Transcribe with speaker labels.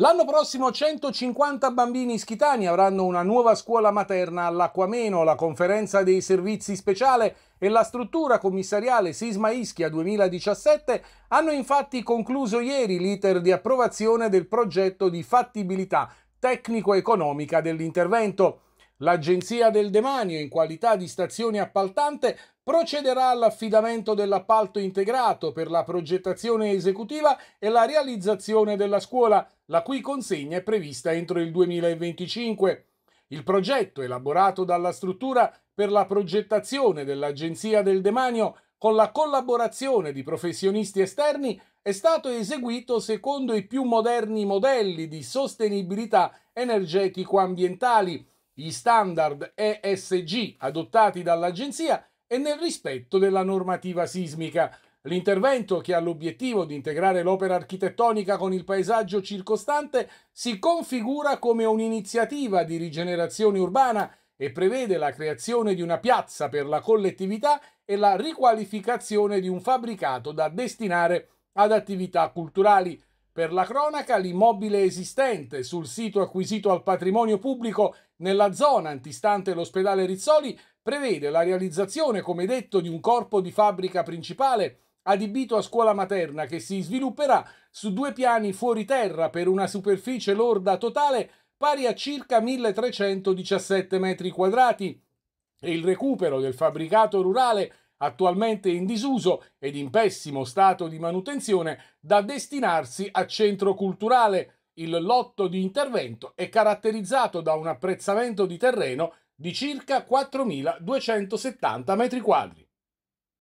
Speaker 1: L'anno prossimo 150 bambini ischitani avranno una nuova scuola materna all'Acquameno, la conferenza dei servizi speciale e la struttura commissariale Sisma Ischia 2017 hanno infatti concluso ieri l'iter di approvazione del progetto di fattibilità tecnico-economica dell'intervento. L'Agenzia del Demanio, in qualità di stazione appaltante, procederà all'affidamento dell'appalto integrato per la progettazione esecutiva e la realizzazione della scuola, la cui consegna è prevista entro il 2025. Il progetto, elaborato dalla struttura per la progettazione dell'Agenzia del Demanio, con la collaborazione di professionisti esterni, è stato eseguito secondo i più moderni modelli di sostenibilità energetico-ambientali, gli standard ESG adottati dall'Agenzia e nel rispetto della normativa sismica. L'intervento, che ha l'obiettivo di integrare l'opera architettonica con il paesaggio circostante, si configura come un'iniziativa di rigenerazione urbana e prevede la creazione di una piazza per la collettività e la riqualificazione di un fabbricato da destinare ad attività culturali. Per la cronaca, l'immobile esistente sul sito acquisito al patrimonio pubblico nella zona antistante l'ospedale Rizzoli prevede la realizzazione, come detto, di un corpo di fabbrica principale adibito a scuola materna che si svilupperà su due piani fuori terra per una superficie lorda totale pari a circa 1317 metri quadrati e il recupero del fabbricato rurale attualmente in disuso ed in pessimo stato di manutenzione, da destinarsi a centro culturale. Il lotto di intervento è caratterizzato da un apprezzamento di terreno di circa 4.270 m2.